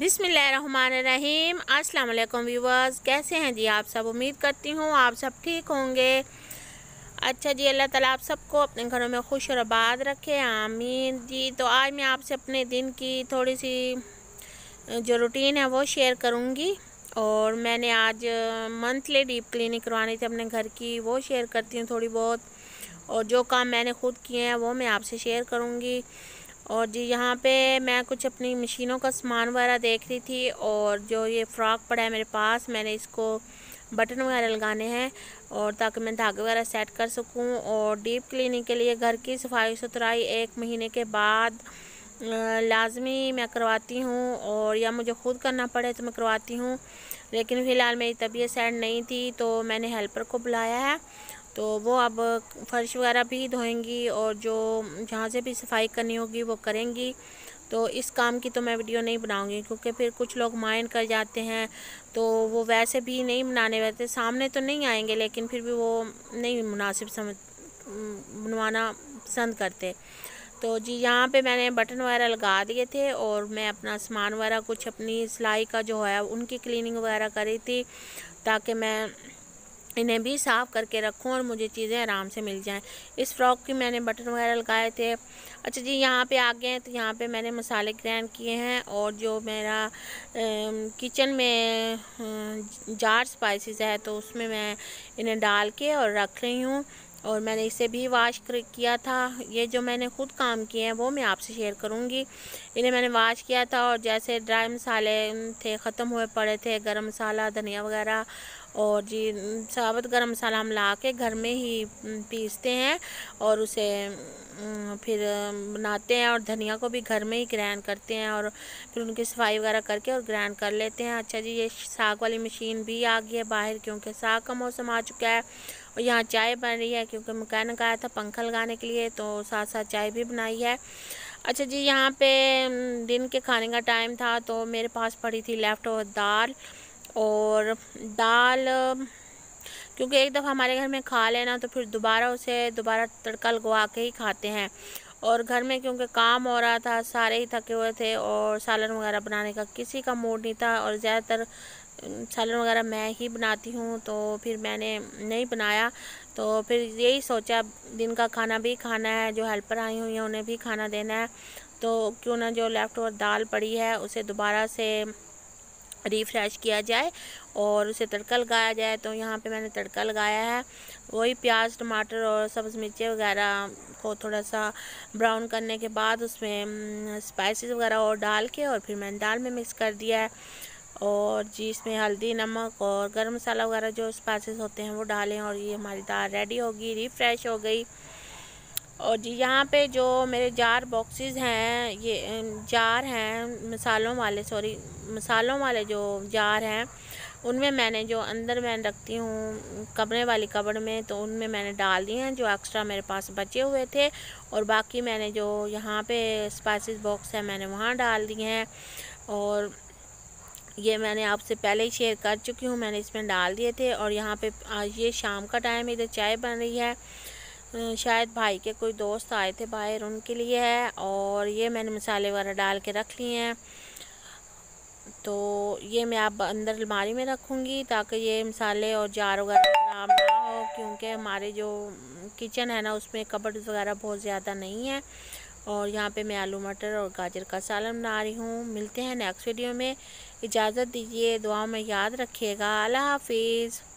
बिसमीम अस्सलाम व्यूवर्स कैसे हैं जी आप सब उम्मीद करती हूँ आप सब ठीक होंगे अच्छा जी अल्लाह ताला आप सबको अपने घरों में खुश और आबाद रखे आमीन जी तो आज मैं आपसे अपने दिन की थोड़ी सी जो रूटीन है वो शेयर करूँगी और मैंने आज मंथली डीप क्लिनिक करवानी थी अपने घर की वो शेयर करती हूँ थोड़ी बहुत और जो काम मैंने खुद किए हैं वो मैं आपसे शेयर करूँगी और जी यहाँ पे मैं कुछ अपनी मशीनों का सामान वगैरह देख रही थी और जो ये फ़्रॉक पड़ा है मेरे पास मैंने इसको बटन वगैरह लगाने हैं और ताकि मैं धागे वगैरह सेट कर सकूँ और डीप क्लीनिंग के लिए घर की सफाई सुथराई एक महीने के बाद लाजमी मैं करवाती हूँ और या मुझे ख़ुद करना पड़े तो मैं करवाती हूँ लेकिन फ़िलहाल मेरी तबीयत सेट नहीं थी तो मैंने हेल्पर को बुलाया है तो वो अब फ़र्श वगैरह भी धोएंगी और जो जहाँ से भी सफाई करनी होगी वो करेंगी तो इस काम की तो मैं वीडियो नहीं बनाऊंगी क्योंकि फिर कुछ लोग माइन कर जाते हैं तो वो वैसे भी नहीं बनाने रहते सामने तो नहीं आएंगे लेकिन फिर भी वो नहीं मुनासिब समझ बनवाना पसंद करते तो जी यहाँ पे मैंने बटन वगैरह लगा दिए थे और मैं अपना सामान वगैरह कुछ अपनी सिलाई का जो है उनकी क्लिनिंग वगैरह करी थी ताकि मैं इन्हें भी साफ़ करके रखूँ और मुझे चीज़ें आराम से मिल जाएं इस फ्रॉक की मैंने बटन वगैरह लगाए थे अच्छा जी यहाँ पे आ गए हैं तो यहाँ पे मैंने मसाले ग्रैंड किए हैं और जो मेरा किचन में जार स्पाइसेस है तो उसमें मैं इन्हें डाल के और रख रही हूँ और मैंने इसे भी वाश किया था ये जो मैंने खुद काम किए हैं वो मैं आपसे शेयर करूँगी इन्हें मैंने वाश किया था और जैसे ड्राई मसाले थे ख़त्म हुए पड़े थे गरम मसाला धनिया वगैरह और जी साबुत गरम मसाला हम ला के घर में ही पीसते हैं और उसे फिर बनाते हैं और धनिया को भी घर में ही ग्रैंड करते हैं और फिर उनकी सफाई वगैरह करके और ग्रैंड कर लेते हैं अच्छा जी ये साग वाली मशीन भी आ गई है बाहर क्योंकि साग का मौसम आ चुका है और यहाँ चाय बन रही है क्योंकि मकैनिक आया था पंखा लगाने के लिए तो साथ साथ चाय भी बनाई है अच्छा जी यहाँ पे दिन के खाने का टाइम था तो मेरे पास पड़ी थी लेफ्ट ओवर दाल और दाल क्योंकि एक दफ़ा हमारे घर में खा लेना तो फिर दोबारा उसे दोबारा तड़का लगवा के ही खाते हैं और घर में क्योंकि काम हो रहा था सारे ही थके हुए थे और सालन वगैरह बनाने का किसी का मूड नहीं था और ज़्यादातर सालन वगैरह मैं ही बनाती हूँ तो फिर मैंने नहीं बनाया तो फिर यही सोचा दिन का खाना भी खाना है जो हेल्पर आई हुई हैं उन्हें भी खाना देना है तो क्यों ना जो लेफ़्ट ओवर दाल पड़ी है उसे दोबारा से रिफ्रेश किया जाए और उसे तड़का लगाया जाए तो यहाँ पे मैंने तड़का लगाया है वही प्याज टमाटर और सब्ज़ मिर्ची वगैरह को थोड़ा सा ब्राउन करने के बाद उसमें स्पाइसेस हम्म, वगैरह और डाल के और फिर मैंने दाल में मिक्स कर दिया है और जी इसमें हल्दी नमक और गरम मसाला वगैरह जो स्पाइसेस होते हैं वो डालें और ये हमारी दाल रेडी होगी रिफ्रेश हो गई और जी यहाँ पे जो मेरे जार बॉक्सेस हैं ये जार हैं मसालों वाले सॉरी मसालों वाले जो जार हैं उनमें मैंने जो अंदर मैं रखती हूँ कमरे वाली कबर में तो उनमें मैंने डाल दिए हैं जो एक्स्ट्रा मेरे पास बचे हुए थे और बाकी मैंने जो यहाँ पे स्पाइसेस बॉक्स है मैंने वहाँ डाल दिए हैं और ये मैंने आपसे पहले ही शेयर कर चुकी हूँ मैंने इसमें डाल दिए थे और यहाँ पर ये शाम का टाइम इधर चाय बन रही है शायद भाई के कोई दोस्त आए थे बाहर उनके लिए है और ये मैंने मसाले वगैरह डाल के रख लिए हैं तो ये मैं आप अंदर अलमारी में रखूँगी ताकि ये मसाले और जार वगैरह ख़राब ना हो क्योंकि हमारे जो किचन है ना उसमें कबड़ वगैरह बहुत ज़्यादा नहीं है और यहाँ पे मैं आलू मटर और गाजर का सालन बना रही हूँ मिलते हैं नेक्स्ट वीडियो में इजाज़त दीजिए दुआ में याद रखिएगा अल्लाह हाफिज़